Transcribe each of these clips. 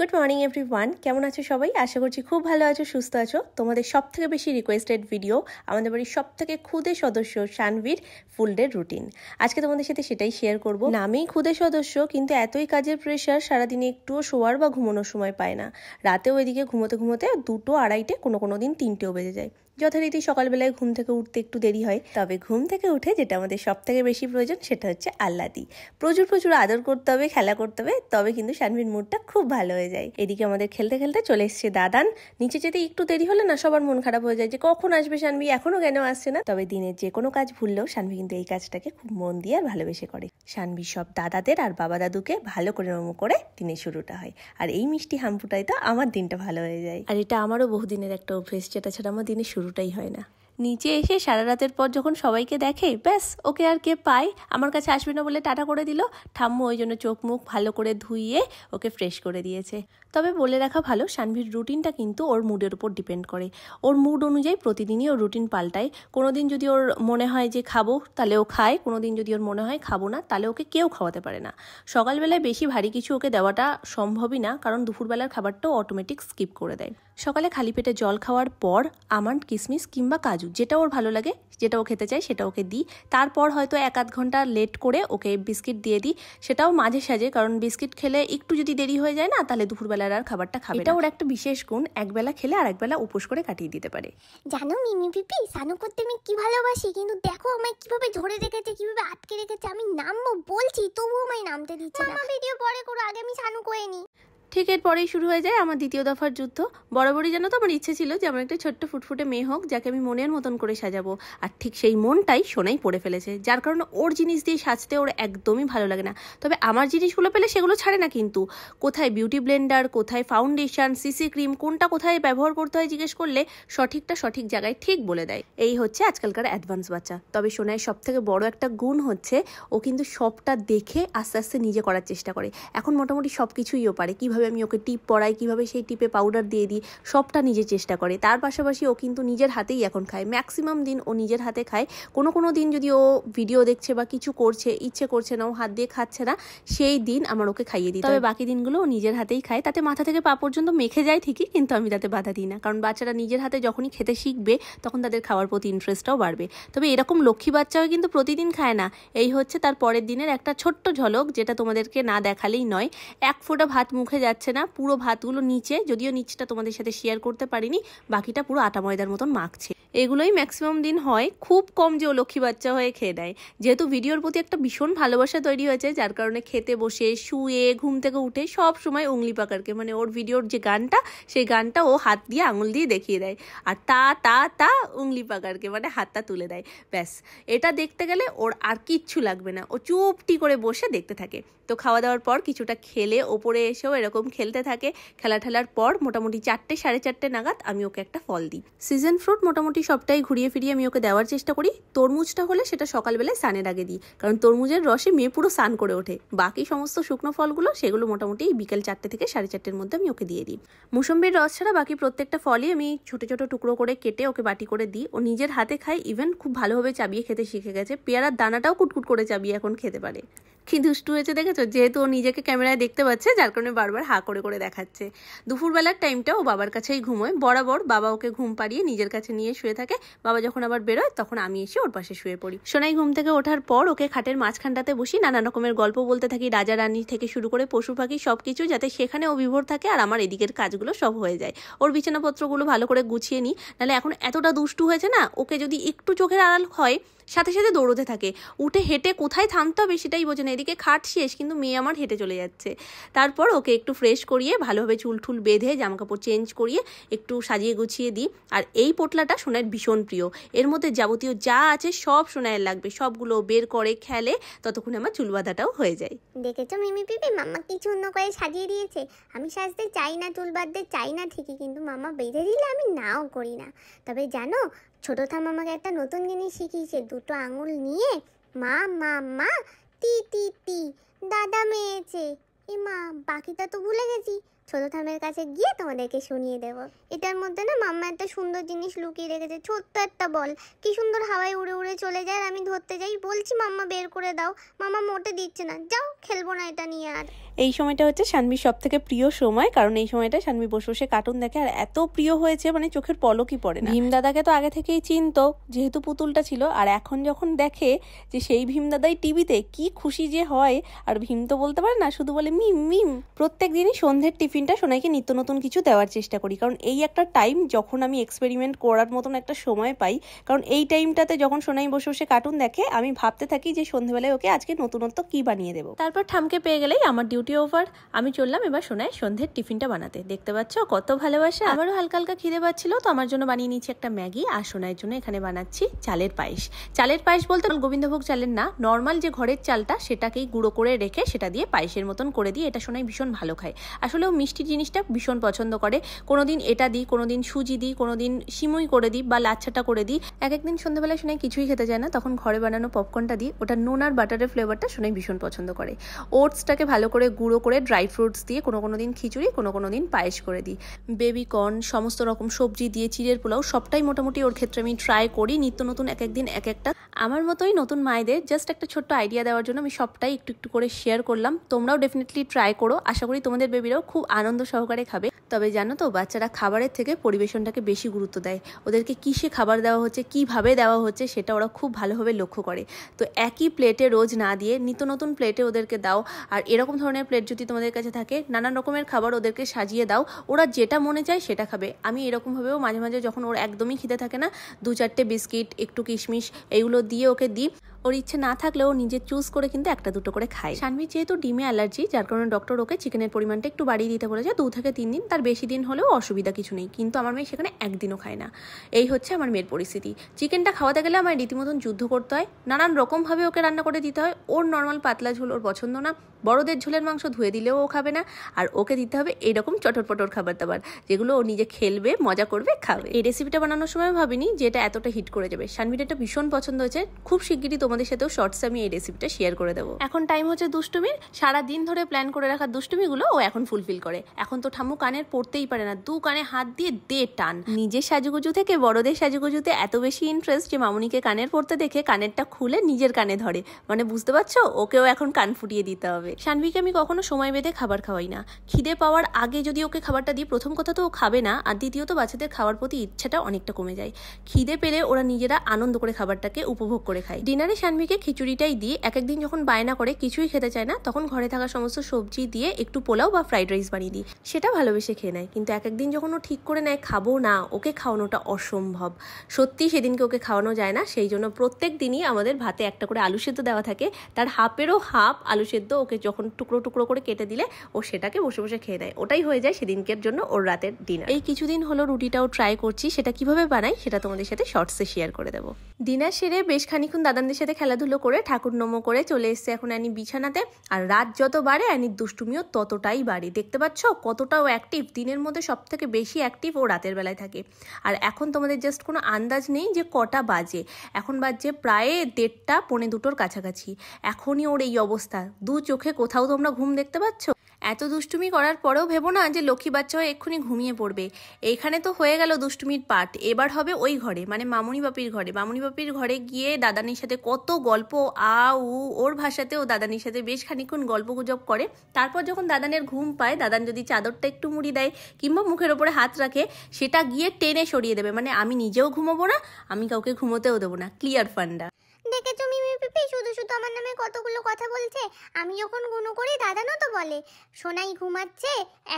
good morning one কেমন আছো সবাই আশা করছি খুব ভালো আছো সুস্থ আছো তোমাদের সব থেকে বেশি রিকোয়েস্টেড ভিডিও আমাদের বাড়ির সব থেকে খুদে সদস্য শানভীর ফুল ডে রুটিন আজকে তোমাদের সাথে সেটাই শেয়ার না নামেই খুদে সদস্য কিন্তু এতই কাজের প্রেশার সারাদিনে একটুও শোয়ার বা ঘুমানোর সময় পায় না রাতেও এদিকে ঘুমোতে ঘুমোতে দুটো আড়াইটে কোনো কোনো দিন তিনটেও বেজে যায় যথারীতি সকালবেলায় ঘুম থেকে উঠতে একটু দেরি হয় তবে ঘুম থেকে উঠে যেটা আমাদের সব থেকে বেশি প্রয়োজন সেটা হচ্ছে আল্লাদি প্রচুর প্রচুর আদর করতে হবে খেলা করতে হবে তবে কিন্তু শানভির মুডটা খুব ভালো হয়ে যায় এদিকে আমাদের খেলতে খেলতে চলে এসছে দাদান নিচে যেতে একটু দেরি হলে না সবার মন খারাপ হয়ে যায় যে কখন আসবে শানভি এখনো কেন আসছে না তবে দিনের যে কোনো কাজ ভুললেও শানভি কিন্তু এই কাজটাকে খুব মন দিয়ে আর ভালোবেসে করে শানভি সব দাদাদের আর বাবা দাদুকে ভালো করে নম করে দিনের শুরুটা হয় আর এই মিষ্টি হাম্পুটাই তো আমার দিনটা ভালো হয়ে যায় আর এটা আমারও বহুদিনের একটা অভ্যেস যেটা ছাড়া আমার দিনের শুরু শুরুটাই হয় না নিচে এসে সারা রাতের পর যখন সবাইকে দেখে ব্যাস ওকে আর কে পায় আমার কাছে আসবে না বলে টাটা করে দিল ঠাম্মু ওই জন্য চোখ মুখ ভালো করে ধুইয়ে ওকে ফ্রেশ করে দিয়েছে তবে বলে রাখা ভালো সানভির রুটিনটা কিন্তু ওর মুডের উপর ডিপেন্ড করে ওর মুড অনুযায়ী প্রতিদিনই ওর রুটিন পাল্টায় কোনো দিন যদি ওর মনে হয় যে খাবো তাহলে ও খায় কোনো দিন যদি ওর মনে হয় খাবো না তাহলে ওকে কেউ খাওয়াতে পারে না সকালবেলায় বেশি ভারী কিছু ওকে দেওয়াটা সম্ভবই না কারণ দুপুরবেলার খাবারটাও অটোমেটিক স্কিপ করে দেয় সকালে খালি পেটে জল খাওয়ার পর আমান্ড কিশমিশ কিংবা কাজু যেটা ওর ভালো লাগে যেটা ও খেতে চায় সেটা ওকে দিই তারপর হয়তো এক আধ ঘন্টা লেট করে ওকে বিস্কিট দিয়ে দিই সেটাও মাঝে সাঝে কারণ বিস্কিট খেলে একটু যদি দেরি হয়ে যায় না তাহলে দুপুরবেলার আর খাবারটা খাবে এটা ওর একটা বিশেষ গুণ একবেলা খেলে আর একবেলা উপোস করে কাটিয়ে দিতে পারে জানো মিমি পিপি সানু করতে আমি কি ভালোবাসি কিন্তু দেখো আমায় কিভাবে ধরে রেখেছে কিভাবে আটকে রেখেছে আমি নামবো বলছি তবুও আমায় নামতে দিচ্ছে না ভিডিও পরে করো আগে আমি সানু করে ঠিক এর পরেই শুরু হয়ে যায় আমার দ্বিতীয় দফার যুদ্ধ বরাবরই জানো তো আমার ইচ্ছে ছিল যে আমার একটা ছোট্ট ফুটফুটে মেয়ে হোক যাকে আমি মনের মতন করে সাজাবো আর ঠিক সেই মনটাই সোনাই পড়ে ফেলেছে যার কারণে ওর জিনিস দিয়ে সাজতে ওর একদমই ভালো লাগে না তবে আমার জিনিসগুলো পেলে সেগুলো ছাড়ে না কিন্তু কোথায় বিউটি ব্লেন্ডার কোথায় ফাউন্ডেশন সিসি ক্রিম কোনটা কোথায় ব্যবহার করতে হয় জিজ্ঞেস করলে সঠিকটা সঠিক জায়গায় ঠিক বলে দেয় এই হচ্ছে আজকালকার অ্যাডভান্স বাচ্চা তবে সোনায় সব থেকে বড় একটা গুণ হচ্ছে ও কিন্তু সবটা দেখে আস্তে আস্তে নিজে করার চেষ্টা করে এখন মোটামুটি সব কিছুই ও পারে কীভাবে কীভাবে আমি ওকে টিপ পড়াই কীভাবে সেই টিপে পাউডার দিয়ে দিই সবটা নিজে চেষ্টা করে তার পাশাপাশি ও কিন্তু নিজের হাতেই এখন খায় ম্যাক্সিমাম দিন ও নিজের হাতে খায় কোনো কোনো দিন যদি ও ভিডিও দেখছে বা কিছু করছে ইচ্ছে করছে না ও হাত দিয়ে খাচ্ছে না সেই দিন আমার ওকে খাইয়ে দিই তবে বাকি দিনগুলো ও নিজের হাতেই খায় তাতে মাথা থেকে পা পর্যন্ত মেখে যায় ঠিকই কিন্তু আমি তাতে বাধা দিই না কারণ বাচ্চারা নিজের হাতে যখনই খেতে শিখবে তখন তাদের খাওয়ার প্রতি ইন্টারেস্টটাও বাড়বে তবে এরকম লক্ষ্মী বাচ্চাও কিন্তু প্রতিদিন খায় না এই হচ্ছে তার পরের দিনের একটা ছোট্ট ঝলক যেটা তোমাদেরকে না দেখালেই নয় এক ফোঁটা ভাত মুখে যাচ্ছে না পুরো ভাতগুলো নিচে যদিও নিচটা তোমাদের সাথে শেয়ার করতে পারিনি বাকিটা পুরো আটা ময়দার মতন মাখছে এগুলোই ম্যাক্সিমাম দিন হয় খুব কম যে ও লক্ষ্মী বাচ্চা হয়ে খেয়ে নেয় যেহেতু ভিডিওর প্রতি একটা ভীষণ ভালোবাসা তৈরি হয়েছে যার কারণে খেতে বসে শুয়ে ঘুম থেকে উঠে সব সময় উংলি পাকারকে মানে ওর ভিডিওর যে গানটা সেই গানটা ও হাত দিয়ে আঙুল দিয়ে দেখিয়ে দেয় আর তা তা তা উংলি পাকারকে মানে হাতটা তুলে দেয় ব্যাস এটা দেখতে গেলে ওর আর কিচ্ছু লাগবে না ও চুপটি করে বসে দেখতে থাকে তো খাওয়া দাওয়ার পর কিছুটা খেলে ওপরে এসেও এরকম এরকম খেলতে থাকে খেলা ঠেলার পর মোটামুটি চারটে সাড়ে চারটে নাগাদ আমি ওকে একটা ফল দিই সিজন ফ্রুট মোটামুটি সবটাই ঘুরিয়ে ফিরিয়ে আমি ওকে দেওয়ার চেষ্টা করি তরমুজটা হলে সেটা সকালবেলায় সানের আগে দিই কারণ তরমুজের রসে মেয়ে পুরো সান করে ওঠে বাকি সমস্ত শুকনো ফলগুলো সেগুলো মোটামুটি বিকেল চারটে থেকে সাড়ে চারটের মধ্যে আমি ওকে দিয়ে দিই মুসম্বির রস ছাড়া বাকি প্রত্যেকটা ফলই আমি ছোটো ছোটো টুকরো করে কেটে ওকে বাটি করে দিই ও নিজের হাতে খায় ইভেন খুব ভালোভাবে চাবিয়ে খেতে শিখে গেছে পেয়ারার দানাটাও কুটকুট করে চাবিয়ে এখন খেতে পারে কিন্তু দুষ্টু হয়েছে দেখেছো যেহেতু ও নিজেকে ক্যামেরায় দেখতে পাচ্ছে যার কারণে বারবার হা করে করে দেখাচ্ছে দুপুরবেলার টাইমটা ও বাবার কাছেই ঘুমোয় বরাবর বাবা ওকে ঘুম পাড়িয়ে নিজের কাছে নিয়ে শুয়ে থাকে বাবা যখন আবার বেরোয় তখন আমি এসে ওর পাশে শুয়ে পড়ি সোনাই ঘুম থেকে ওঠার পর ওকে খাটের মাঝখানটাতে বসি নানা রকমের গল্প বলতে থাকি রাজা রানী থেকে শুরু করে পশু পাখি সব কিছু যাতে সেখানে ও বিভোর থাকে আর আমার এদিকের কাজগুলো সব হয়ে যায় ওর বিছানাপত্রগুলো ভালো করে গুছিয়ে নিই নাহলে এখন এতটা দুষ্টু হয়েছে না ওকে যদি একটু চোখের আড়াল হয় সাথে সাথে দৌড়তে থাকে উঠে হেঁটে কোথায় থামতে হবে সেটাই বোঝে না এদিকে খাট শেষ কিন্তু মেয়ে আমার হেঁটে চলে যাচ্ছে তারপর ওকে একটু ফ্রেশ করিয়ে ভালোভাবে চুল টুল বেঁধে জামা কাপড় চেঞ্জ করিয়ে একটু সাজিয়ে গুছিয়ে দিই আর এই পোটলাটা সোনায়ের ভীষণ প্রিয় এর মধ্যে যাবতীয় যা আছে সব সোনায়ের লাগবে সবগুলো বের করে খেলে ততক্ষণে আমার চুল বাঁধাটাও হয়ে যায় দেখেছো মিমি পিপি মাম্মা কিছু অন্য করে সাজিয়ে দিয়েছে আমি সাজতে চাই না চুল বাঁধতে চাই না ঠিকই কিন্তু মামা বেঁধে দিলে আমি নাও করি না তবে জানো ছোটো থাম আমাকে একটা নতুন জিনিস শিখিয়েছে দুটো আঙুল নিয়ে মা মা মা টি টি টি দাদা মেয়েছে এ মা বাকিটা তো ভুলে গেছি ছোট থামের কাছে গিয়ে তোমাদেরকে শুনিয়ে দেব এটার মধ্যে না মাম্মা একটা সুন্দর জিনিস লুকিয়ে রেখেছে ছোট্ট একটা বল কি সুন্দর হাওয়ায় উড়ে উড়ে চলে যায় আর আমি ধরতে যাই বলছি মাম্মা বের করে দাও মাম্মা মোটে দিচ্ছে না যাও খেলবো না এটা নিয়ে আর এই সময়টা হচ্ছে শানবির সব থেকে প্রিয় সময় কারণ এই সময়টা শানবি বসে বসে কার্টুন দেখে আর এত প্রিয় হয়েছে মানে চোখের পলকই পড়ে না ভীম দাদাকে তো আগে থেকেই চিনত যেহেতু পুতুলটা ছিল আর এখন যখন দেখে যে সেই ভীম দাদাই টিভিতে কি খুশি যে হয় আর ভীম তো বলতে পারে না শুধু বলে মিম মিম প্রত্যেক দিনই সন্ধ্যের টিফিন টিফিনটা সোনাইকে নিত্য নতুন কিছু দেওয়ার চেষ্টা করি কারণ এই একটা টাইম যখন আমি এক্সপেরিমেন্ট করার মতন একটা সময় পাই কারণ এই টাইমটাতে যখন সোনাই বসে বসে কার্টুন দেখে আমি ভাবতে থাকি যে সন্ধেবেলায় ওকে আজকে নতুনত্ব কি বানিয়ে দেবো তারপর ঠামকে পেয়ে গেলেই আমার ডিউটি ওভার আমি চললাম এবার সোনায় সন্ধ্যের টিফিনটা বানাতে দেখতে পাচ্ছ কত ভালোবাসে আমারও হালকা হালকা খিদে পাচ্ছিল তো আমার জন্য বানিয়ে নিয়েছি একটা ম্যাগি আর সোনাইয়ের জন্য এখানে বানাচ্ছি চালের পায়েস চালের পায়েস বলতে গোবিন্দভোগ চালের না নর্মাল যে ঘরের চালটা সেটাকেই গুঁড়ো করে রেখে সেটা দিয়ে পায়েসের মতন করে দিয়ে এটা সোনাই ভীষণ ভালো খায় আসলে মিষ্টি জিনিসটা ভীষণ পছন্দ করে কোনো দিন এটা দিই কোনো দিন সুজি দিই কোনো দিন সিমুই করে দিই বা লাচ্ছাটা করে দিই এক একদিন সন্ধ্যাবেলায় শোনায় কিছুই খেতে যায় না তখন ঘরে বানানো পপকর্নটা দিই ওটা নুন আর বাটারের ফ্লেভারটা শোনায় ভীষণ পছন্দ করে ওটসটাকে ভালো করে গুঁড়ো করে ড্রাই ফ্রুটস দিয়ে কোনো কোনো দিন খিচুড়ি কোনো কোনো দিন পায়েস করে দিই বেবি কর্ন সমস্ত রকম সবজি দিয়ে চিড়ের পোলাও সবটাই মোটামুটি ওর ক্ষেত্রে আমি ট্রাই করি নিত্য নতুন এক একদিন এক একটা আমার মতোই নতুন মায়েদের জাস্ট একটা ছোট্ট আইডিয়া দেওয়ার জন্য আমি সবটাই একটু একটু করে শেয়ার করলাম তোমরাও ডেফিনেটলি ট্রাই করো আশা করি তোমাদের বেবিরাও খুব আনন্দ সহকারে খাবে তবে জানো তো বাচ্চারা খাবারের থেকে পরিবেশনটাকে বেশি গুরুত্ব দেয় ওদেরকে কিসে খাবার দেওয়া হচ্ছে কিভাবে দেওয়া হচ্ছে সেটা ওরা খুব ভালোভাবে লক্ষ্য করে তো একই প্লেটে রোজ না দিয়ে নিত্য নতুন প্লেটে ওদেরকে দাও আর এরকম ধরনের প্লেট যদি তোমাদের কাছে থাকে নানান রকমের খাবার ওদেরকে সাজিয়ে দাও ওরা যেটা মনে চায় সেটা খাবে আমি এরকমভাবেও মাঝে মাঝে যখন ওর একদমই খিদে থাকে না দু চারটে বিস্কিট একটু কিশমিশ এইগুলো দিয়ে ওকে দিই ওর ইচ্ছে না থাকলেও নিজে চুজ করে কিন্তু একটা দুটো করে খায় সানভির যেহেতু ডিমে অ্যালার্জি যার কারণে ডক্টর ওকে চিকেনের পরিমাণটা একটু বাড়িয়ে দিতে বলেছে দু থেকে তিন দিন তার বেশি দিন হলেও অসুবিধা কিছু নেই কিন্তু আমার মেয়ে সেখানে একদিনও খায় না এই হচ্ছে আমার মেয়ের পরিস্থিতি চিকেনটা খাওয়াতে গেলে আমার রীতিমতন যুদ্ধ করতে হয় নানান রকমভাবে ওকে রান্না করে দিতে হয় ওর নর্মাল পাতলা ঝোল ওর পছন্দ না বড়দের ঝোলের মাংস ধুয়ে দিলেও ও খাবে না আর ওকে দিতে হবে এরকম চটরপটর খাবার দাবার যেগুলো ও নিজে খেলবে মজা করবে খাবে এই রেসিপিটা বানানোর সময় ভাবিনি যে এটা এতটা হিট করে যাবে সানভিটা ভীষণ পছন্দ হয়েছে খুব শিগগিরই তোমাদের সাথেও শর্টসে আমি এই রেসিপিটা শেয়ার করে দেবো এখন টাইম হচ্ছে দুষ্টুমির সারা দিন ধরে প্ল্যান করে রাখা দুষ্টুমিগুলো ও এখন ফুলফিল করে এখন তো ঠাম্মু কানের পড়তেই পারে না দু কানে হাত দিয়ে দে টান নিজের সাজুগুজু থেকে বড়দের সাজুগুজুতে এত বেশি ইন্টারেস্ট যে মামুনিকে কানের পড়তে দেখে কানেরটা খুলে নিজের কানে ধরে মানে বুঝতে পারছো ওকেও এখন কান ফুটিয়ে দিতে হবে শানভিকে আমি কখনো সময় বেঁধে খাবার খাওয়াই না খিদে পাওয়ার আগে যদি ওকে খাবারটা দিই প্রথম কথা তো ও খাবে না আর দ্বিতীয়ত বাচ্চাদের খাওয়ার প্রতি ইচ্ছাটা অনেকটা কমে যায় খিদে পেলে ওরা নিজেরা আনন্দ করে খাবারটাকে উপভোগ করে খায় ডিনারে শানভিকে খিচুড়িটাই দিই এক একদিন যখন বায়না করে কিছুই খেতে চায় না তখন ঘরে থাকা সমস্ত সবজি দিয়ে একটু পোলাও বা ফ্রাইড রাইস বানিয়ে দিই সেটা ভালোবেসে খেয়ে নেয় কিন্তু এক একদিন যখন ও ঠিক করে নেয় খাবো না ওকে খাওয়ানোটা অসম্ভব সত্যি সেদিনকে ওকে খাওয়ানো যায় না সেই জন্য প্রত্যেক দিনই আমাদের ভাতে একটা করে আলু সেদ্ধ দেওয়া থাকে তার হাফেরও হাফ আলু সেদ্ধ ওকে যখন টুকরো টুকরো করে কেটে দিলে ও সেটাকে বসে বসে খেয়ে নেয় ওটাই হয়ে যায় সেদিনকের জন্য ওর রাতের ডিনার এই কিছুদিন হলো রুটিটাও ট্রাই করছি সেটা কিভাবে বানাই সেটা তোমাদের সাথে শর্টসে শেয়ার করে দেবো ডিনার সেরে বেশ খানিক্ষণ দাদানদের সাথে সাথে খেলাধুলো করে ঠাকুর নমো করে চলে এসছে এখন অ্যানি বিছানাতে আর রাত যত বাড়ে অ্যানির দুষ্টুমিও ততটাই বাড়ে দেখতে পাচ্ছ কতটাও অ্যাক্টিভ দিনের মধ্যে সব থেকে বেশি অ্যাক্টিভ ও রাতের বেলায় থাকে আর এখন তোমাদের জাস্ট কোনো আন্দাজ নেই যে কটা বাজে এখন বাজে প্রায় দেড়টা পৌনে দুটোর কাছাকাছি এখনই ওর এই অবস্থা দু চোখে কোথাও তোমরা ঘুম দেখতে পাচ্ছ এত দুষ্টুমি করার পরেও ভেবো না যে লক্ষ্মী বাচ্চা এক্ষুনি ঘুমিয়ে পড়বে এইখানে তো হয়ে গেল দুষ্টুমির পার্ট এবার হবে ওই ঘরে মানে মামুনি বাপির ঘরে মামুনি বাপির ঘরে গিয়ে দাদানির সাথে কত গল্প আ উ ওর ভাষাতেও দাদানির সাথে বেশ খানিক্ষণ গল্প গুজব করে তারপর যখন দাদানের ঘুম পায় দাদান যদি চাদরটা একটু মুড়ি দেয় কিংবা মুখের ওপরে হাত রাখে সেটা গিয়ে টেনে সরিয়ে দেবে মানে আমি নিজেও ঘুমোবো না আমি কাউকে ঘুমোতেও দেবো না ক্লিয়ার ফান্ডা তুমি চম্পি শুধু শুধু আমার নামে কতগুলো কথা বলছে আমি যখন গুনো করি দাদানো তো বলে সোনাই ঘুমাচ্ছে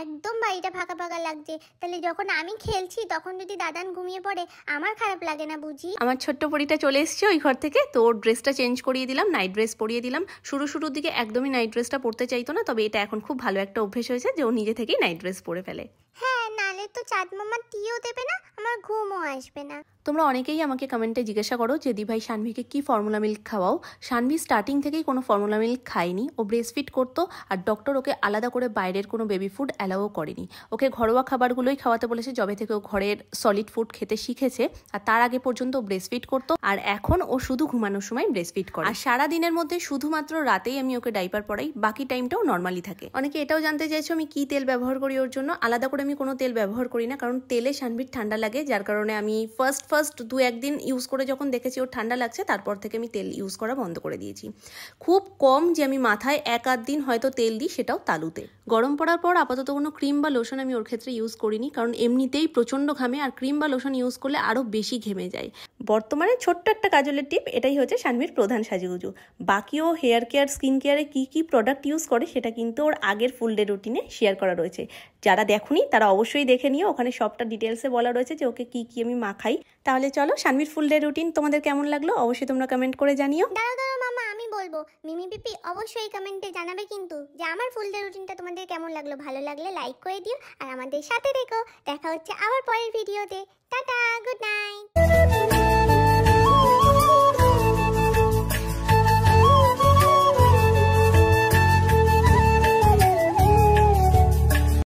একদম বাড়িটা ফাঁকা ফাঁকা লাগছে তাহলে যখন আমি খেলছি তখন যদি দাদান ঘুমিয়ে পড়ে আমার খারাপ লাগে না বুঝি আমার ছোট্ট পরিটা চলে এসছে ওই ঘর থেকে তো ওর ড্রেসটা চেঞ্জ করিয়ে দিলাম নাইট ড্রেস পরিয়ে দিলাম শুরু শুরুর দিকে একদমই নাইট ড্রেসটা পরতে চাইতো না তবে এটা এখন খুব ভালো একটা অভ্যেস হয়েছে যে ও নিজে থেকেই নাইট ড্রেস পরে ফেলে হ্যাঁ না নালে তো চাঁদ মামা টিও দেবে না আমার ঘুমও আসবে না তোমরা অনেকেই আমাকে কমেন্টে জিজ্ঞাসা করো যে দিভাই শানভিকে কি ফর্মুলা মিল্ক খাওয়াও শানভি স্টার্টিং থেকেই কোনো ফর্মুলা মিল্ক খায়নি ও ফিট করতো আর ডক্টর ওকে আলাদা করে বাইরের কোনো বেবি ফুড অ্যালাও করেনি ওকে ঘরোয়া খাবারগুলোই খাওয়াতে বলেছে জবে থেকে ও ঘরের সলিড ফুড খেতে শিখেছে আর তার আগে পর্যন্ত ফিট করতো আর এখন ও শুধু ঘুমানোর সময় ফিট করে আর সারা দিনের মধ্যে শুধুমাত্র রাতেই আমি ওকে ডাইপার পরাই বাকি টাইমটাও নর্মালি থাকে অনেকে এটাও জানতে চাইছো আমি কি তেল ব্যবহার করি ওর জন্য আলাদা করে আমি কোনো তেল ব্যবহার করি না কারণ তেলে সানবিট ঠান্ডা লাগে যার কারণে আমি ফার্স্ট ফার্স্ট দু একদিন ইউজ করে যখন দেখেছি ওর ঠান্ডা লাগছে তারপর থেকে আমি তেল ইউজ করা বন্ধ করে দিয়েছি খুব কম যে আমি মাথায় এক আধ দিন হয়তো তেল দিই সেটাও তালুতে গরম পড়ার পর আপাতত কোনো ক্রিম বা লোশন আমি ওর ক্ষেত্রে ইউজ করিনি কারণ এমনিতেই প্রচণ্ড ঘামে আর ক্রিম বা লোশন ইউজ করলে আরও বেশি ঘেমে যায় বর্তমানে ছোট্ট একটা কাজলের টিপ এটাই হচ্ছে সানভির প্রধান সাজুগুজু বাকিও হেয়ার কেয়ার স্কিন কেয়ারে কী কী প্রোডাক্ট ইউজ করে সেটা কিন্তু ওর আগের ফুল ডে রুটিনে শেয়ার করা রয়েছে যারা দেখুনি তারা অবশ্যই দেখে নিও ওখানে সবটা ডিটেলসে বলা রয়েছে যে ওকে কি কি আমি মাখাই তাহলে চলো সানভির ফুল ডে রুটিন তোমাদের কেমন লাগলো অবশ্যই তোমরা কমেন্ট করে জানিও দাঁড়াও দাঁড়াও মামা আমি বলবো মিমি পিপি অবশ্যই কমেন্টে জানাবে কিন্তু যে আমার ফুল ডে রুটিনটা তোমাদের কেমন লাগলো ভালো লাগলে লাইক করে দিও আর আমাদের সাথে দেখো দেখা হচ্ছে আবার পরের ভিডিওতে টাটা গুড নাইট